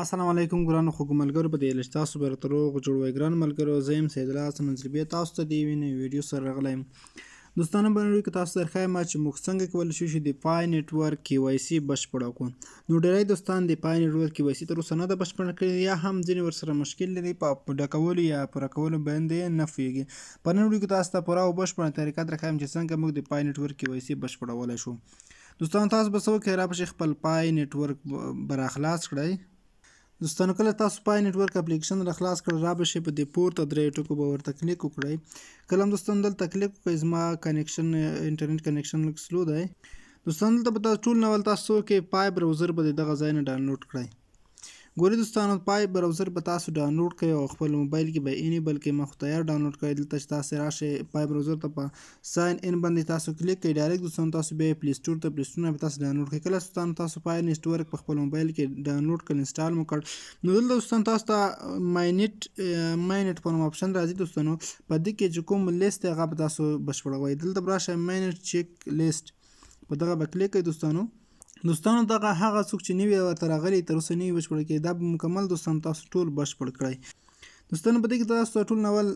السلام علیکم ګران خوګ ملګرو په دې لښتا صبر تر وګ جوړوي ګران ملګرو زیم سیدلا حسن منځربي تاسو ته دی ویني ویډیو سره راغلم دوستانو باندې کې تاسو درخای ما چې موږ څنګه کول شو چې د پای نت ورک کی وای سي بشپړ کو نو ډیری دوستان د پای نت ورک کی وای سي تر اوسه نه د بشپړ کړي یا هم ځین ور سره مشکل لري په ډکول یا پر کول باندې نه فیږي په نن ویډیو کې تاسو ته پوره او بشپړ طریقه درخایم چې څنګه موږ د پای نت ورک کی وای سي بشپړول شو دوستان تاسو به سو کې را پښ خپل پای نت ورک بر اخلاص کړئ دوستانو کله تاسو پای نتورک اپلیکیشن را خلاص کړ را به شي په دې پورته درې ټکو به ورته کلیک وکړئ کله هم دوستانو دلته کلیک وکړئ زما کنیکشن انټرنیټ کنیکشن لږ سلو دی دوستانو دلته به تاسو ټول نول تاسو کې پای براوزر به دغه ځای نه ډاونلوډ کړئ ګورې دوستانو پای براوزر به تاسو ډاونلوډ کړئ او خپل موبایل کې به انیبل کې مخ تیار ډاونلوډ کړئ دلته چې تاسو راشئ پای براوزر ته په ساين ان باندې تاسو کلیک کړئ ډایرکټ دوستانو تاسو به پلی سٹور ته پلی سٹور نه تاسو ډاونلوډ کړئ کله دوستانو تاسو پای نتورک په خپل موبایل کې ډاونلوډ کړئ انسټال مو کړ نو دلته دوستانو تاسو ته ماینټ ماینټ په نوم آپشن راځي دوستانو په دې کې چې کوم لیست هغه تاسو بشپړوي دلته راشئ ماینټ چیک لیست په دغه به کلیک کړئ دوستانو دوستانو دغه هغه څوک چې نوی ورته راغلی تر اوسه نه وي بشپړ کړی دا به مکمل دوستان تاسو ټول بشپړ کړئ دوستانو په دې کې تاسو ټول نول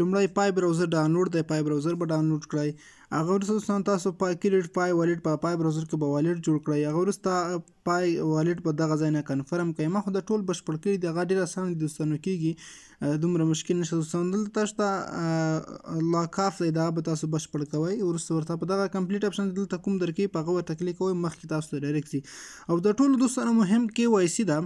لومړی پای براوزر ډاونلوډ دی پای براوزر به ډاونلوډ کړئ هغه وروسته دوستانو تاسو پای کلیټ پای والټ په پای براوزر کې به والټ جوړ کړئ هغه وروسته پای والټ په دغه ځای نه کنفرم کړئ ما خو د ټول بشپړ کړي دی هغه ډېر اسان دي دوستانو کېږي دومره مشکل نشته دوستانو دلته تاسو ته لاکاف دی دا به تاسو بشپړ کوئ وروسته ورته په دغه کمپلیټ اپشن دلته کوم درکې په هغه ورته کلیک کوئ مخکې تاسو ته ډایرکټ او د ټولو دوستانو مهم کې وایسي ده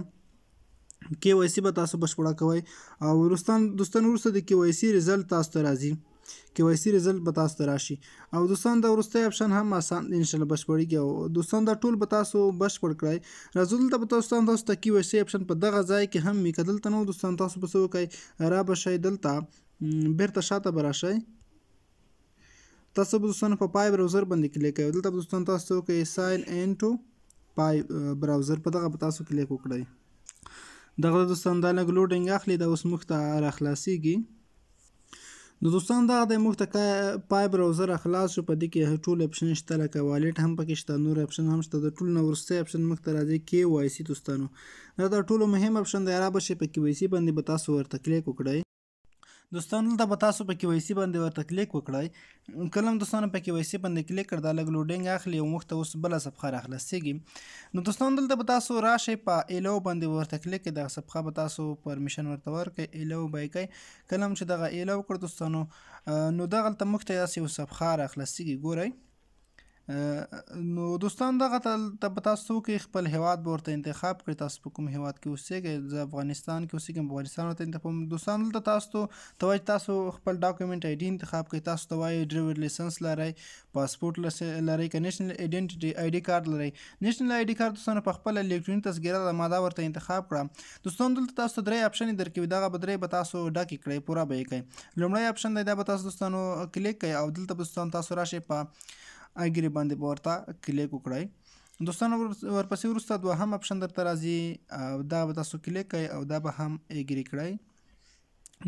کې واي سي به تاسو بشپړه کوئ او ورستان دوستان ورسته د کې واي سي رزلټ تاسو ته راځي کې واي سي رزلټ به تاسو ته راشي او دوستان دا ورسته اپشن هم آسان ان شاء الله بشپړیږي او دوستان دا ټول به تاسو بشپړ کړئ راځو دلته به تاسو تاسو ته کې واي سي اپشن په دغه ځای کې هم میکدل تنو دوستان تاسو به سو کوي را به شي دلته بیرته شاته به راشي تاسو به دوستان په پای براوزر باندې کلیک کوئ دلته دوستان تاسو کوي ساين ان ټو پای براوزر په دغه تاسو کلیک وکړئ دغه دوستان دا لږ لوډینګ اخلي دا اوس موږ ته را خلاصیږي نو دوستان دغه دی موږ ته پای براوزر خلاص شو په دې کې ټول اپشن شته لکه والټ هم پکې شته نور اپشن هم شته د ټول نه وروستی اپشن موږ ته راځي کې وای سي دوستانو دا تر ټولو مهم اپشن دی را به شي په کې وای سي باندې به تاسو ورته کلیک وکړئ دوستانو دلته به تاسو په کیوایسي باندې ورته کلیک وکړئ کله هم دوستانو په کیوایسي باندې کلیک کړ دا لږ لوډینګ اخلي او موږ ته اوس بله صفحه راخلاصېږي نو دوستانو دلته به تاسو راشئ په ایلو باندې ورته کلیک کړئ دغه صفحه به تاسو پرمیشن ورته ورکړئ ایلو به یې کړئ کله هم چې دغه ایلو کړ دوستانو نو دغلته موږ ته داسې یو صفحه راخلاصېږي ګورئ نو دوستان دغه ته تاسو کې خپل هواد ورته انتخاب کړئ تاسو په کوم هواد کې اوسېږئ زه افغانستان کې اوسېږم افغانستان ورته انتخاب دوستان دلته تاسو ته وایي تاسو خپل ډاکومېنټ آی ډي انتخاب کړئ تاسو ته وایي ډرایور لایسنس لرئ پاسپورت لرئ که نېشنل ایډنټیټي آی ډي کارت لرئ نېشنل آی ډي کارت دوستانو په خپل الکترونیک تذکره د ماده ورته انتخاب کړه دوستان دلته تاسو درې اپشن درکوي دغه به درې به تاسو ډاکې کړئ پوره به یې کړئ لومړی اپشن دی دا به تاسو دوستانو کلیک کړئ او دلته به دوستان تاسو راشئ په اګری باندې به ورته کلیک وکړئ دوستانو ورپسې وروسته دوهم اپشن درته راځي دا به تاسو کلیک کوئ او دا به هم اګری کړئ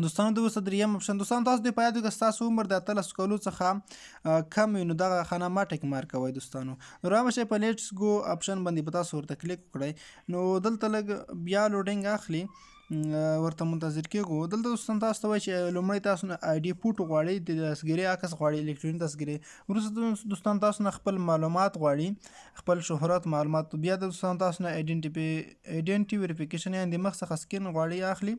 دوستانو د اوس دریم اپشن دوستانو تاسو د پیادو که تاسو عمر د اتلس کولو څخه کم وي نو دغه خانه ما ټیک مار کوئ دوستانو نو رامشئ په لیټس ګو اپشن باندې به تاسو ورته کلیک وکړئ نو دلته لږ بیا لوډینګ اخلي ورته منتظر کېږو دلته دوستان تاسو ته وایي چې لومړی تاسو نه آی ډي پوټ غواړئ د دستګیرې عکس غواړئ الکترونیک دستګیرې وروسته دوستان تاسو نه خپل معلومات غواړي خپل شهرت معلومات بیا د دوستان تاسو نه ایډنټي ویریفیکیشن یعنې د مخ څخه سکین غواړي اخلي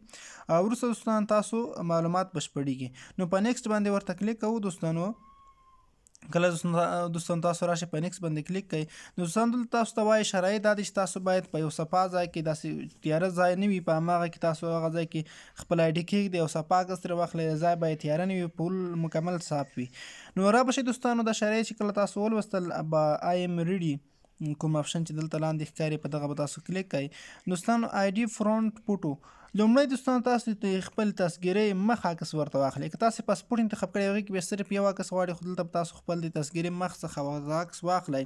او وروسته دوستان تاسو معلومات بشپړیږي نو په نیکسټ باندې ورته کلیک کوو دوستانو کله دوستان تاسو راشي په نیکس باندې کلیک کړئ دوستان دلته تاسو ته وایي شرایط دا دي چې تاسو باید په یو صفا ځای کې داسې تیاره ځای نه وي په هماغه کې تاسو هغه ځای کې خپل آی ډي کېږدئ او صفا کس ترې واخلئ ځای باید تیاره نه وي پول مکمل صاف وي نو را به شي دوستانو دا شرایط چې کله تاسو ولوستل به آی ایم ریډي کوم آپشن چې دلته لاندې ښکاري په دغه به تاسو کلیک کړئ دوستانو آی ډي فرونټ فوټو لومړی دوستانو تاسو ته خپل تاسګيري مخ عکس ورته واخلئ که تاسو پاسپورت انتخاب کړی وي کې به صرف یو عکس غواړي خو دلته تاسو خپل د تاسګيري مخ څخه عکس واخلئ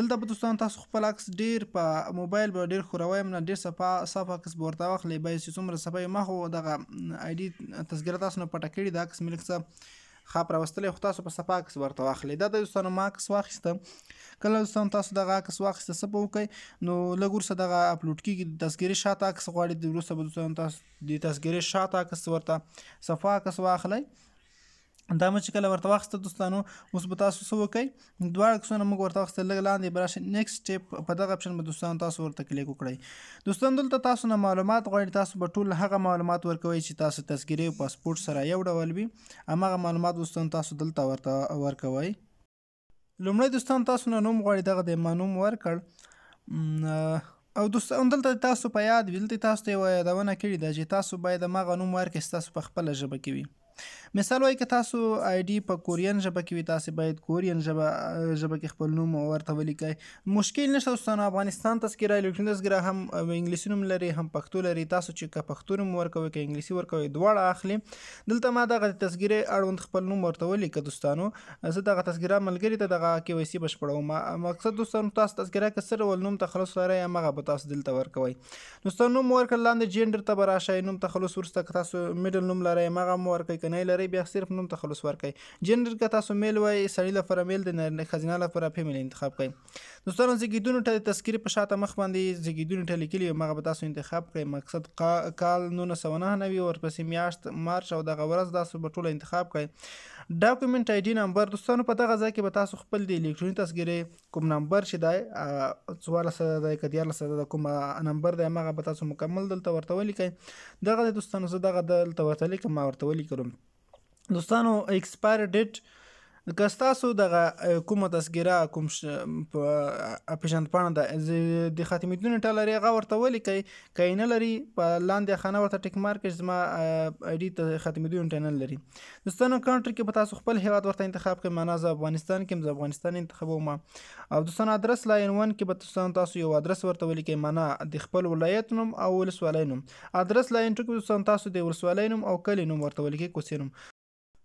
دلته به دوستانو تاسو خپل عکس ډیر په موبایل به ډیر خوروي نه ډیر صفه صفه عکس ورته واخلئ به چې څومره صفه مخ دغه آی ډي تاسګيري تاسو نه پټه کړی دا عکس ملک څخه خاپ راوستلې خو تاسو په صفه عکس ورته واخلئ دا د دوستانو ما عکس واخیسته کله چې تاسو دغه عکس واخیسته څه به وکړئ نو لږ وروسته دغه اپلوډ کېږي د تذکرې شاته عکس غواړي د وروسته به تاسو د تذکرې شاته عکس ورته صفحه عکس واخلئ دا مې چې کله ورته واخیسته دوستانو اوس به تاسو څه وکئ دواړه عکسونه موږ ورته واخیسته لږ لاندې به راشئ نیکسټ سټېپ په دغه اپشن به دوستانو تاسو ورته کلیک وکړئ دوستانو دلته تاسو نه معلومات غواړي تاسو به ټول هغه معلومات ورکوئ چې تاسو تذکرې او پاسپورټ سره یو ډول وي هماغه معلومات دوستانو تاسو دلته ورته ورکوئ لومړی دوستان تاسو نه نوم غواړي دغه د ما نوم ورکړ او دوستان دلته تاسو په یاد ویل تاسو ته یو یادونه کړې ده چې تاسو باید ما غنوم ورکړئ ستاسو په خپله ژبه کې وي مثال وایي که تاسو آی ډي په کورین ژبه کې وي تاسو باید کورین ژبه ژبه کې خپل نوم ورته ولیکئ مشکل نشته تاسو افغانستان تذکرہ الکترونیکس ګره هم انګلیسي نوم لري هم پښتو لري تاسو چې که پښتو نوم ورکوي که انګلیسي ورکوي دواړه اخلي دلته ما دغه تذکرې اړوند خپل نوم ورته ولیکه دوستانو زه دغه تذکرہ ملګری ته دغه کې ویسي بشپړوم مقصد دوستانو تاسو تذکرہ کسر ول نوم تخلص لري هغه به تاسو دلته ورکوي دوستانو نوم ورکړ لاندې جندر ته به راشي نوم تخلص ورسته تاسو میډل نوم لري هغه مو ورکوي کنه لرئ بیا صرف نوم تخلص ورکړئ جندر که تاسو میل وای سړی لپاره میل د نارینه ښځینه لپاره فیمیل انتخاب کړئ دوستانو زګیدونو ته تذکیر په شاته مخ باندې زګیدونو ته لیکلي مغه به تاسو انتخاب کړئ مقصد کال 1999 ورپسې میاشت مارچ او دغه ورځ تاسو به ټول انتخاب کړئ ډاکومېنټ آی ډي نمبر دوستانو په دغه ځای کې به تاسو خپل د الکترونیک تذکیرې کوم نمبر شې دی 14 د 14 د کوم نمبر دی مغه به تاسو مکمل دلته ورته ولیکئ دغه دوستانو زه دغه دلته ورته لیکم ما ورته ولیکم دوستانو ایکسپایر ډیټ کستاسو دغه کومه تذکره کوم پیژند پاڼه ده د خاتمیدون ټاله لري هغه ورته ولیکئ که نه لري په لاندې خانه ورته ټیک مارک زما ایډي ته خاتمیدون ټینل لري دوستانو کانټری کې په تاسو خپل هیواد ورته انتخاب کړئ معنا زه افغانستان کې م افغانستان انتخابوم او دوستانو ادرس لاین 1 کې به دوستانو تاسو یو ادرس ورته ولیکئ معنا د خپل ولایت نوم او ولسوالۍ نوم ادرس لاین 2 کې دوستانو تاسو د ولسوالۍ نوم او کلی نوم ورته ولیکئ کوڅې نوم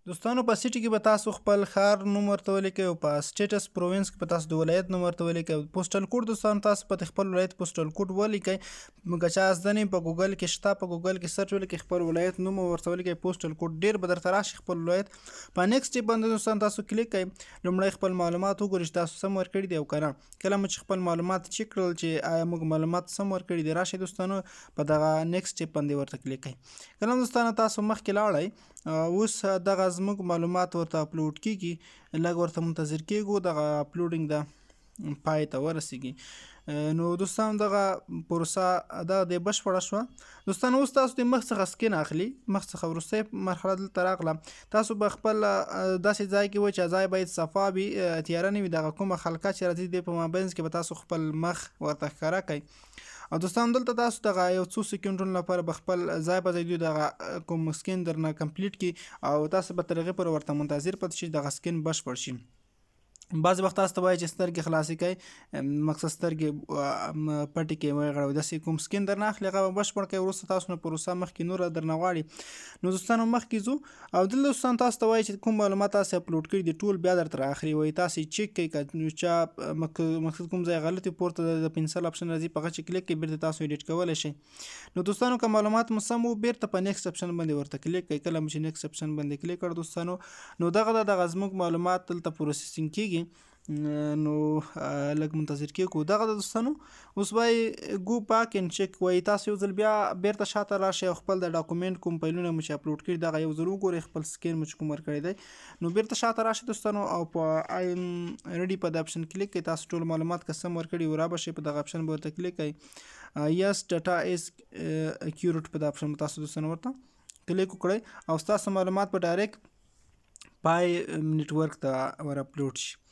دوستانو په سیټي کې به تاسو خپل خار نوم ورته ولیکئ او په سټیټس پروینس کې به تاسو د ولایت نوم ورته ولیکئ پوسټل کوډ دوستانو تاسو په خپل ولایت پوسټل کوډ ولیکئ که چا ځنې په ګوګل کې شته په ګوګل کې سرچ ولیکئ خپل ولایت نوم ورته ولیکئ پوسټل کوډ ډیر به درته راشي خپل ولایت په نیکسټ ټیپ باندې دوستانو تاسو کلیک کړئ لومړی خپل معلومات وګورئ چې تاسو سم ورکړي دي او کنه کله مو چې خپل معلومات چیک کړل چې آیا موږ معلومات سم ورکړي دي راشي دوستانو په دغه نیکسټ ټیپ باندې ورته کلیک کړئ کله دوستانو تاسو مخکې لاړئ اوس دغه زموږ معلومات ورته اپلوډ کیږي لږ ورته منتظر کیږو دغه اپلوډینګ ده پای ته ورسیږي نو دوستان دغه پروسه دا د بشپړه شوه دوستان اوس تاسو د مخ څخه سکین اخلي مخ څخه وروستۍ مرحله دلته راغله تاسو به خپل داسې ځای کې وای چې ځای باید صفا وي تیاره نه وي دغه کومه خلکه چې راځي د په مابینځ کې به تاسو خپل مخ ورته ښکاره کوئ او دوستان دلته تاسو دغه یو څو سکندونو لپاره بخپل ځای په ځای دوی دغه کوم سکین درنه کمپلیټ کی او تاسو به ترغه پر ورته منتظر پد شي دغه سکین بشپړ شي بعض وخت تاسو ته وایي چې سترګې خلاصې کوي مقصد سترګې پټې کې وغړوي داسې کوم سکین درنه اخلي هغه بشپړ کوي وروسته تاسو نه پروسه مخکې نوره درنه غواړي نو دوستانو مخکې ځو او دلته دوستان تاسو ته وایي چې کوم معلومات تاسو اپلوډ کړي دي ټول بیا درته راخري وایي تاسو چیک کوي که چا مقصد کوم ځای غلطي پورته د پنسل اپشن راځي په هغه چې کلیک کوي بیرته تاسو ایډیټ کولی شئ نو دوستانو که معلومات مو سم وو بیرته په نیکسټ اپشن باندې ورته کلیک کوي کله مو چې نیکسټ اپشن باندې کلیک کړ دوستانو نو دغه دغه زموږ معلومات دلته پروسیسینګ کیږي نو لګ منتظر کې کو دغه دوستانو اوس وای ګو پاک ان چک وای تاسو یو ځل بیا بیرته شاته راشي خپل د ډاکومېنټ کوم پهلونه مچ اپلوډ کړی دغه یو ځل وګورئ خپل سکین مچ کوم ورکړی دی نو بیرته شاته راشي دوستانو او په آی ایم ریډي په د اپشن کلیک کې تاسو ټول معلومات قسم ورکړي ورا به شي په دغه اپشن ورته کلیک کړئ یس ډاټا از اکیورټ په د اپشن تاسو دوستانو ورته کلیک وکړئ او تاسو معلومات په ډایرکټ پای نتورک ته ور اپلوډ شي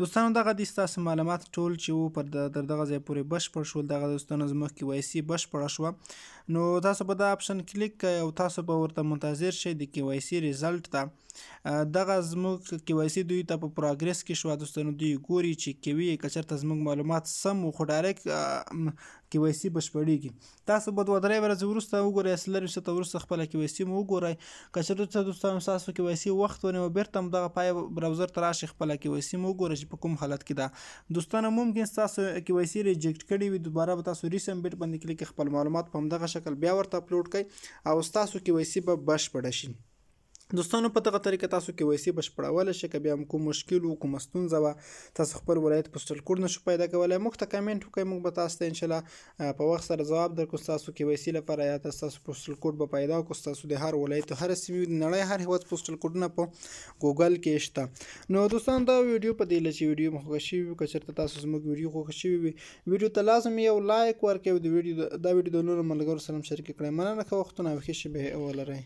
دوستانو دغه د ستاسو معلومات ټول چې وو پر در دغه ځای پورې بشپړ شول دغه دوستانو زموږ کې وایسي بشپړه شوه نو تاسو به دا اپشن کلیک کوئ او تاسو به ورته منتظر شئ د کې وایسي ریزلټ ته دغه زموږ کې وایسي دوی ته په پروګرس کې شوه دوستانو دوی ګوري چې کوي کچر ته زموږ معلومات سم وو خو ډایرک کې وایسي بشپړیږي تاسو به دوه درې ورځې وروسته وګورئ سلری څه ته وروسته خپله کې وایسي مو وګورئ کچر ته دوستانو تاسو کې وایسي وخت ونیو بیرته دغه پای براوزر ته راشي خپله کې وایسي مو وګورئ چې په کوم حالت کې ده دوستانه ممکن تاسو کی وای سي ریجیکټ کړی وي دوباره به تاسو ریسبمټ باندې کلیک خپل معلومات په همدغه شکل بیا ورته اپلوډ کړئ او تاسو کی وای سي به بشپړ شي دوستانو په دغه طریقه تاسو کې ویسي بشپړول شي که بیا هم کوم مشکل او کوم ستونزه وه تاسو خپل ولایت پوسټل کوډ نشو پیدا کولای موږ ته کمنټ وکړئ موږ به تاسو ته ان شاء الله په وخت سره ځواب درکو تاسو کې ویسي لپاره یا تاسو پوسټل کوډ به پیدا کو تاسو د هر ولایت هر سیمه د نړۍ هر هیواد پوسټل کوډونه په ګوګل کې شته نو دوستان دا ویډیو په دې لچې ویډیو مخ غشي وي که چېرته تاسو زموږ ویډیو خو غشي وي ویډیو ته لازم یو لایک ورکړئ او د ویډیو دا ویډیو د نورو ملګرو سره شریک کړئ مننه که وختونه وښه شي به ولرئ